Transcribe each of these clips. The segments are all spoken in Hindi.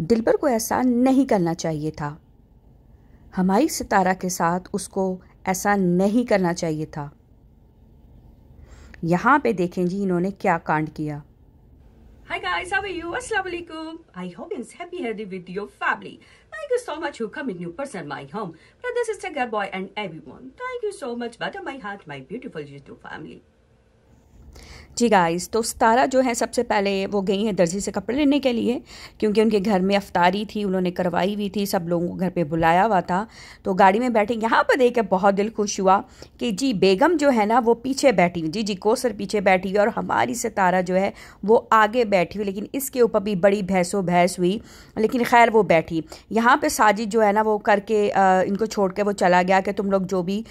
दिलबर को ऐसा नहीं करना चाहिए था हमारी सितारा के साथ उसको ऐसा नहीं करना चाहिए था यहाँ पे देखें जी इन्होंने क्या कांड किया Hi guys, how are you? Assalamualaikum. I hope you're happy healthy with your family. Thank you so much for coming new person my home. Brother, sister, girl, boy and everyone. Thank you so much. Butter my heart, my beautiful YouTube family. जी गाइस तो सतारा जो है सबसे पहले वो गई हैं दर्जी से कपड़े लेने के लिए क्योंकि उनके घर में अफ्तारी थी उन्होंने करवाई हुई थी सब लोगों को घर पे बुलाया हुआ था तो गाड़ी में बैठे यहाँ पर देख के बहुत दिल खुश हुआ कि जी बेगम जो है ना वो पीछे बैठी हुई जी जी कोसर पीछे बैठी हुई और हमारी सतारा जो है वो आगे बैठी हुई लेकिन इसके ऊपर भी बड़ी भैंसो भैंस हुई लेकिन खैर वो बैठी यहाँ पर साजिद जो है ना वो करके इनको छोड़ के वो चला गया कि तुम लोग जो भी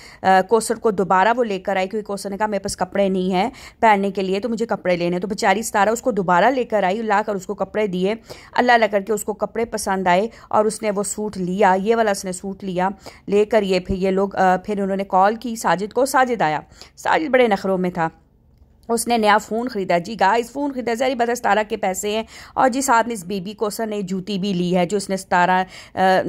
कोसर को दोबारा वो लेकर आए क्योंकि कोसर ने कहा मेरे पास कपड़े नहीं हैं पहनने के लिए लिए तो मुझे कपड़े लेने तो बेचारी सतारा उसको दोबारा लेकर आई लाकर उसको कपड़े दिए अल्लाह अल्लाह करके उसको कपड़े पसंद आए और उसने वो सूट लिया ये वाला उसने सूट लिया लेकर ये फिर ये लोग फिर उन्होंने कॉल की साजिद को साजिद आया साजिद बड़े नखरों में था उसने नया फ़ोन ख़रीदा जी गाइस फ़ोन ख़रीदा जारी बता सतारा के पैसे हैं और जी साथ में इस बेबी को सर ने जूती भी ली है जो इसने सतारा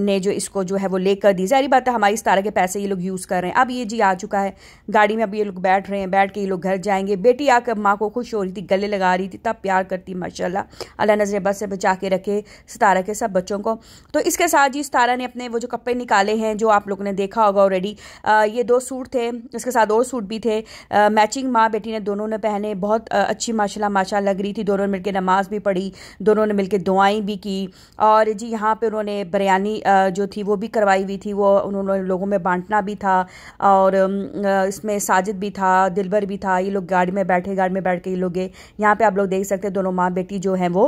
ने जो इसको जो है वो लेकर दी जारी बात है तो हमारी सतारा के पैसे ये लोग यूज़ कर रहे हैं अब ये जी आ चुका है गाड़ी में अब ये लोग बैठ रहे हैं बैठ के ये लोग घर जाएंगे बेटी आकर माँ को खुश हो रही थी गले लगा रही थी तब प्यार करती माशाला अल्लाह नजर बस से बचा के रखे सतारा के सब बच्चों को तो इसके साथ जी सतारा ने अपने वो जो कपड़े निकाले हैं जो आप लोगों ने देखा होगा ऑलरेडी ये दो सूट थे इसके साथ और सूट भी थे मैचिंग माँ बेटी ने दोनों ने बहनें बहुत अच्छी माशाल्लाह माशा लग रही थी दोनों ने मिलकर नमाज़ भी पढ़ी दोनों ने मिलकर दुआएं भी की और जी यहाँ पे उन्होंने बिरयानी जो थी वो भी करवाई हुई थी वो उन्होंने लोगों में बांटना भी था और इसमें साजिद भी था दिलबर भी था ये लोग गाड़ी में बैठे गाड़ी में बैठ के ये लोग गए यहाँ पर आप लोग देख सकते हैं दोनों माँ बेटी जो हैं वो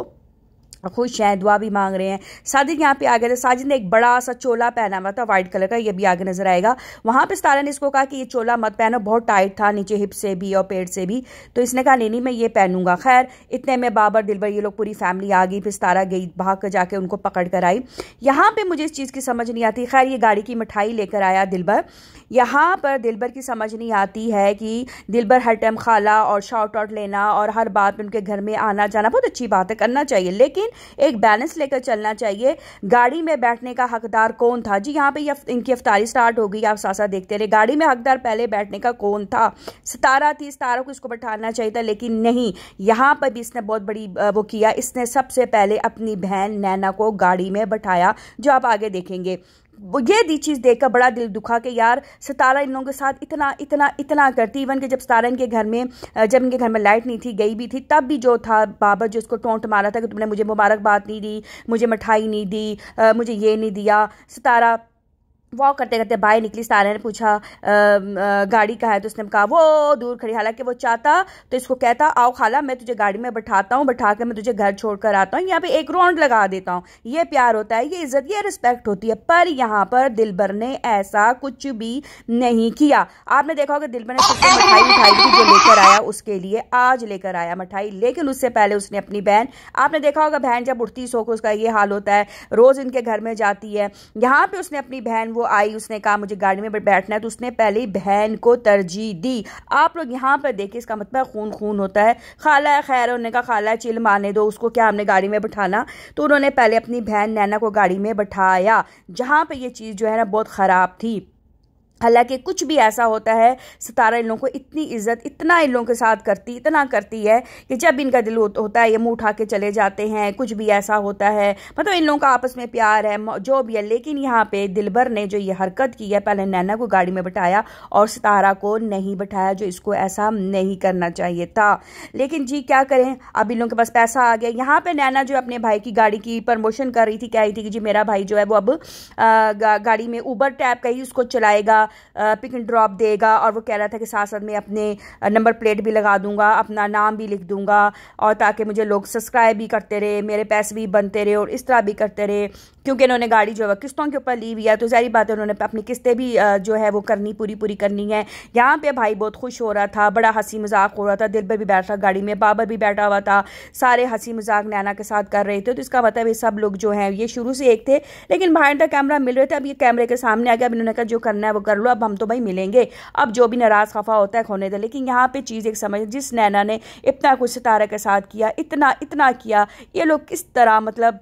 खुश हैं दुआ भी मांग रहे हैं साजिद यहाँ पे आ गया था साजिद ने एक बड़ा सा चोला पहना हुआ था वाइट कलर का ये भी आगे नजर आएगा वहाँ पे सतारा ने इसको कहा कि ये चोला मत पहनो बहुत टाइट था नीचे हिप से भी और पेट से भी तो इसने कहा नहीं नहीं मैं ये पहनूंगा खैर इतने में बाबर दिलबर ये लोग पूरी फैमिली आ गई फिर सतारा गई भाग कर जाके उनको पकड़ कर आई यहाँ पर मुझे इस चीज़ की समझ नहीं आती खैर ये गाड़ी की मिठाई लेकर आया दिलबर यहाँ पर दिलबर की समझ नहीं आती है कि दिलबर हर टाइम खाला और शॉर्ट आउट लेना और हर बात उनके घर में आना जाना बहुत अच्छी बात है करना चाहिए लेकिन एक बैलेंस लेकर चलना चाहिए गाड़ी में बैठने का हकदार कौन था जी यहाँ पे ये इनकी अफ्तारी स्टार्ट हो गई आप सासा देखते रहे गाड़ी में हकदार पहले बैठने का कौन था सितारा थी सितारा को इसको बैठाना चाहिए था लेकिन नहीं यहाँ पर भी इसने बहुत बड़ी वो किया इसने सबसे पहले अपनी बहन नैना को गाड़ी में बैठाया जो आप आगे देखेंगे ये दी चीज़ देखकर बड़ा दिल दुखा कि यार सतारा इन लोगों के साथ इतना इतना इतना करती इवन कि जब सतारा इनके घर में जब इनके घर में लाइट नहीं थी गई भी थी तब भी जो था बाबर जो उसको टोंट मारा था कि तुमने मुझे मुबारकबाद नहीं दी मुझे मिठाई नहीं दी मुझे ये नहीं दिया सितारा वॉक करते करते बाय निकली सारा ने पूछा आ, आ, गाड़ी कहाँ है तो उसने कहा वो दूर खड़ी हालांकि वो चाहता तो इसको कहता आओ खाला मैं तुझे गाड़ी में बैठाता हूँ बैठा कर मैं तुझे घर छोड़ कर आता हूँ यहाँ पे एक राउंड लगा देता हूँ ये प्यार होता है ये इज्जत ये रिस्पेक्ट होती है पर यहाँ पर दिलबर ने ऐसा कुछ भी नहीं किया आपने देखा होगा दिलबर ने सबसे मिठाई उठाई थी जो लेकर आया उसके लिए आज लेकर आया मिठाई लेकिन उससे पहले उसने अपनी बहन आपने देखा होगा बहन जब उठती सो उसका ये हाल होता है रोज इनके घर में जाती है यहाँ पे उसने अपनी बहन वो आई उसने कहा मुझे गाड़ी में बैठना है तो उसने पहले बहन को तरजीह दी आप लोग यहाँ पर देखिए इसका मतलब खून खून होता है खाला खैर उन्होंने कहा खाला चिल माने दो उसको क्या हमने गाड़ी में बैठाना तो उन्होंने पहले अपनी बहन नैना को गाड़ी में बैठाया जहाँ पर यह चीज़ जो है ना बहुत ख़राब थी हालांकि कुछ भी ऐसा होता है सितारा इन लोगों को इतनी इज्जत इतना इन लोगों के साथ करती इतना करती है कि जब इनका दिल हो, तो होता है ये मुंह उठा के चले जाते हैं कुछ भी ऐसा होता है मतलब इन लोगों का आपस में प्यार है जो भी है लेकिन यहाँ पे दिलबर ने जो ये हरकत की है पहले नैना को गाड़ी में बैठाया और सितारा को नहीं बैठाया जो इसको ऐसा नहीं करना चाहिए था लेकिन जी क्या करें अब इन लोगों के पास पैसा आ गया यहाँ पर नैना जो अपने भाई की गाड़ी की प्रमोशन कर रही थी कह रही थी कि जी मेरा भाई जो है वो अब गाड़ी में ऊबर टैप का ही उसको चलाएगा पिक एंड ड्रॉप देगा और वो कह रहा था कि साथ साथ मैं अपने नंबर प्लेट भी लगा दूंगा अपना नाम भी लिख दूंगा और ताकि मुझे लोग सब्सक्राइब भी करते रहे मेरे पैसे भी बनते रहे और इस तरह भी करते रहे क्योंकि इन्होंने गाड़ी जो है किस्तों के ऊपर ली हुई है तो जारी बात है उन्होंने अपनी किस्तें भी जो है वो करनी पूरी पूरी करनी है यहाँ पे भाई बहुत खुश हो रहा था बड़ा हंसी मजाक हो रहा था दिल पर भी बैठा गाड़ी में बाबर भी बैठा हुआ था सारे हंसी मजाक नैना के साथ कर रहे थे तो इसका मतलब ये सब लोग जो हैं ये शुरू से एक थे लेकिन भाई कैमरा मिल रहे थे अब ये कैमरे के सामने आ गया अब इन्होंने कहा जो करना है वो कर कर लो अब हम तो भाई मिलेंगे अब जो भी नाराज़ खफा होता है खोने दे लेकिन यहाँ पे चीज़ एक समझ जिस नैना ने इतना कुछ सितारा के साथ किया इतना इतना किया ये लोग किस तरह मतलब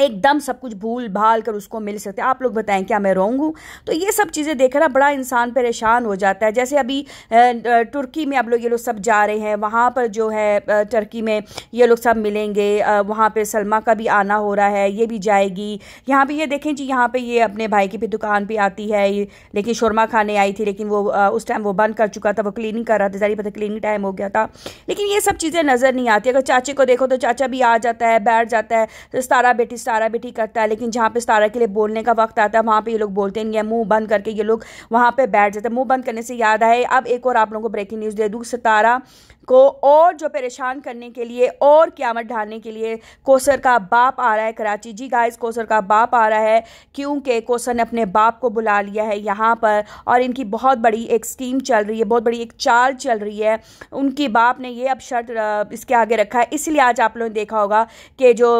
एकदम सब कुछ भूल भाल कर उसको मिल सकते हैं आप लोग बताएं क्या मैं रोंग हूँ तो ये सब चीज़ें देख रहा बड़ा इंसान परेशान हो जाता है जैसे अभी तुर्की में अब लोग ये लोग सब जा रहे हैं वहाँ पर जो है टर्की में ये लोग सब मिलेंगे वहाँ पे सलमा का भी आना हो रहा है ये भी जाएगी यहाँ पे ये देखें जी यहाँ पे ये अपने भाई की भी दुकान पर आती है लेकिन शोरमा खाने आई थी लेकिन वो उस टाइम वो बंद कर चुका था वो क्लिनिंग कर रहा था जारी पता क्लिनिंग टाइम हो गया था लेकिन ये सब चीज़ें नज़र नहीं आती अगर चाचे को देखो तो चाचा भी आ जाता है बैठ जाता है तो सारा बेटी सारा भी ठीक करता है लेकिन जहाँ पे सारा के लिए बोलने का वक्त आता है वहाँ पे ये लोग बोलते नहीं है मुंह बंद करके ये लोग वहाँ पे बैठ जाते हैं मुंह बंद करने से याद आए अब एक और आप लोगों को ब्रेकिंग न्यूज़ दे दूँ सितारा को और जो परेशान करने के लिए और क्यामत ढालने के लिए कोसर का बाप आ रहा है कराची जी गाइस कोसर का बाप आ रहा है क्योंकि कोसर ने अपने बाप को बुला लिया है यहाँ पर और इनकी बहुत बड़ी एक स्कीम चल रही है बहुत बड़ी एक चाल चल रही है उनकी बाप ने ये अब शर्त इसके आगे रखा है इसलिए आज आप लोगों ने देखा होगा कि जो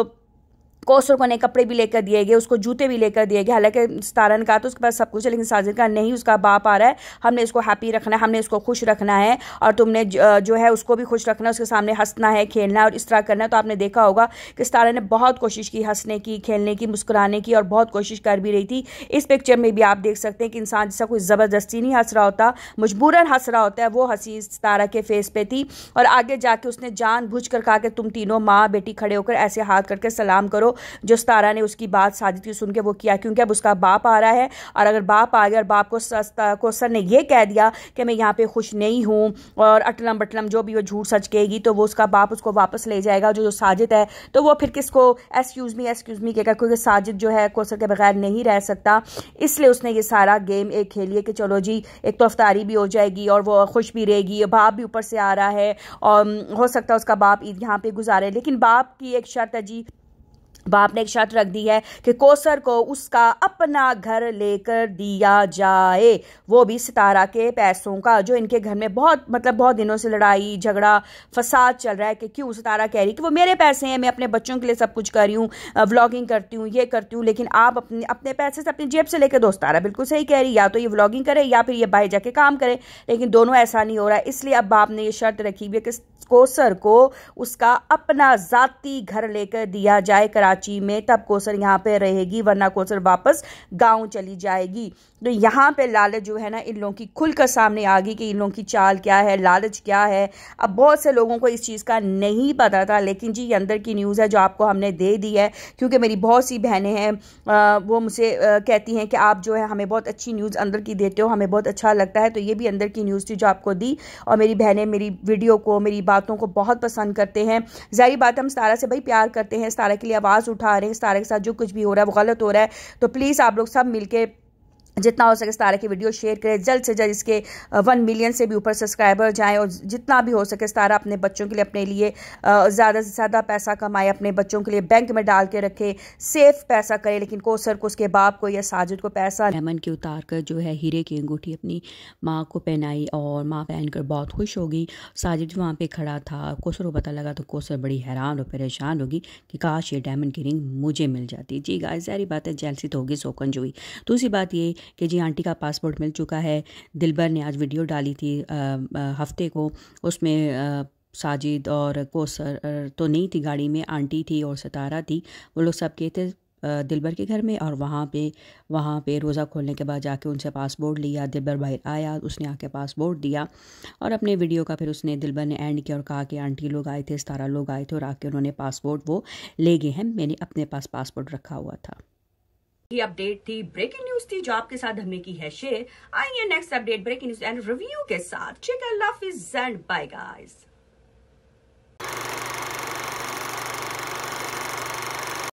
कौसर को नए कपड़े भी लेकर दिए गए उसको जूते भी लेकर दिए गए हालांकि सतारन का तो उसके पास सब कुछ है लेकिन साजिद का नहीं उसका बाप आ रहा है हमने इसको हैप्पी रखना है हमने इसको खुश रखना है और तुमने जो है उसको भी खुश रखना है उसके सामने हंसना है खेलना है और इस तरह करना है तो आपने देखा होगा कि तारा ने बहुत कोशिश की हंसने की खेलने की मुस्कुराने की और बहुत कोशिश कर भी रही थी इस पिक्चर में भी आप देख सकते हैं कि इंसान जैसा कोई ज़बरदस्ती नहीं हंस रहा होता मजबूरन हंस रहा होता है वो हंसी सतारा के फेस पर थी और आगे जाके उसने जान बूझ कर कहा कि तुम तीनों माँ बेटी खड़े होकर ऐसे हाथ करके सलाम करो जो सतारा ने उसकी बात साजिद की सुन के वो किया क्योंकि अब उसका बाप आ रहा है और अगर बाप आ गया और बाप को को सर ने यह कह दिया कि मैं यहाँ पे खुश नहीं हूँ और अटलम बटलम जो भी वो झूठ सच कहेगी तो वो उसका बाप उसको वापस ले जाएगा जो जो साजिद है तो वो फिर किसको एक्सक्यूज़ मी एक्सक्यूज़ मी कहकर क्योंकि साजिद जो है कोसर के बगैर नहीं रह सकता इसलिए उसने ये सारा गेम एक खेली कि चलो जी एक तो अफ्तारी भी हो जाएगी और वो खुश भी रहेगी बाप भी ऊपर से आ रहा है और हो सकता है उसका बाप ईद यहाँ पे गुजारे लेकिन बाप की एक शर्त है जी बाप ने एक शर्त रख दी है कि कोसर को उसका अपना घर लेकर दिया जाए वो भी सितारा के पैसों का जो इनके घर में बहुत मतलब बहुत दिनों से लड़ाई झगड़ा फसाद चल रहा है कि क्यों सितारा कह रही कि वो मेरे पैसे हैं मैं अपने बच्चों के लिए सब कुछ कर रही हूँ व्लॉगिंग करती हूँ ये करती हूँ लेकिन आप अपने अपने पैसे से अपनी जेब से लेकर दोस्तारा बिल्कुल सही कह रही या तो ये व्लॉगिंग करे या फिर ये बाहर जाके काम करे लेकिन दोनों ऐसा नहीं हो रहा है इसलिए अब बाप ने ये शर्त रखी हुई है कि कोसर को उसका अपना जाति घर लेकर दिया जाए कराची में तब कोसर यहाँ पे रहेगी वरना कोसर वापस गांव चली जाएगी तो यहाँ पे लालच जो है ना इन लोगों की खुलकर सामने आ गई कि इन लोगों की चाल क्या है लालच क्या है अब बहुत से लोगों को इस चीज़ का नहीं पता था लेकिन जी अंदर की न्यूज़ है जो आपको हमने दे दी है क्योंकि मेरी बहुत सी बहनें हैं वो मुझसे कहती हैं कि आप जो है हमें बहुत अच्छी न्यूज़ अंदर की देते हो हमें बहुत अच्छा लगता है तो ये भी अंदर की न्यूज़ थी जो आपको दी और मेरी बहनें मेरी वीडियो को मेरी बातों को बहुत पसंद करते हैं ज़ाहिर बात हम सतारा से भाई प्यार करते हैं सतारा के लिए आवाज़ उठा रहे हैं सतारा के साथ जो कुछ भी हो रहा है वो गलत हो रहा है तो प्लीज़ आप लोग सब मिलकर जितना हो सके इस तारा की वीडियो शेयर करें जल्द से जल्द इसके वन मिलियन से भी ऊपर सब्सक्राइबर जाएं और जितना भी हो सके इस तारा अपने बच्चों के लिए अपने लिए ज़्यादा से ज़्यादा पैसा कमाए अपने बच्चों के लिए बैंक में डाल के रखे सेफ पैसा करे लेकिन कोसर को उसके बाप को या साजिद को पैसा रहमन के उतार कर जो है हीरे की अंगूठी अपनी माँ को पहनाई और माँ पहन कर बहुत खुश हो गई साजिद वहाँ पर खड़ा था कोसर को पता लगा तो कोसर बड़ी हैरान और परेशान होगी कि काश ये डायमंड की रिंग मुझे मिल जाती जी गाय सारी बात है जैलसी तो होगी सोकन जो दूसरी बात ये कि जी आंटी का पासपोर्ट मिल चुका है दिलबर ने आज वीडियो डाली थी हफ्ते को उसमें साजिद और कोसर तो नहीं थी गाड़ी में आंटी थी और सतारा थी वो लोग सब गए थे दिलबर के घर में और वहाँ पे वहाँ पे रोज़ा खोलने के बाद जाके उनसे पासपोर्ट लिया दिलबर बाहर आया उसने आके पासपोर्ट दिया और अपने वीडियो का फिर उसने दिलबर ने एंड किया और कहा कि आंटी लोग आए थे सतारा लोग आए थे और आके उन्होंने पासपोर्ट वो ले गए हैं मैंने अपने पास पासपोर्ट रखा हुआ था ये अपडेट थी ब्रेकिंग न्यूज थी जो आपके साथ हमें की है शेयर आइए next update breaking news and review के साथ chicken love is and bye guys